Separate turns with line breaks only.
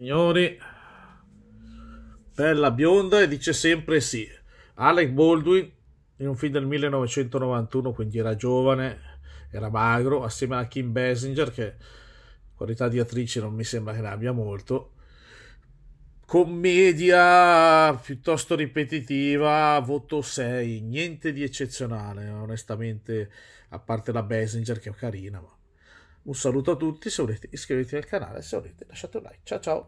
Signori, bella bionda e dice sempre sì. Alec Baldwin in un film del 1991, quindi era giovane, era magro, assieme a Kim Basinger che qualità di attrice non mi sembra che ne abbia molto. Commedia piuttosto ripetitiva, voto 6, niente di eccezionale, onestamente, a parte la Basinger che è carina, ma un saluto a tutti, se volete iscrivetevi al canale, se volete lasciate un like. Ciao ciao!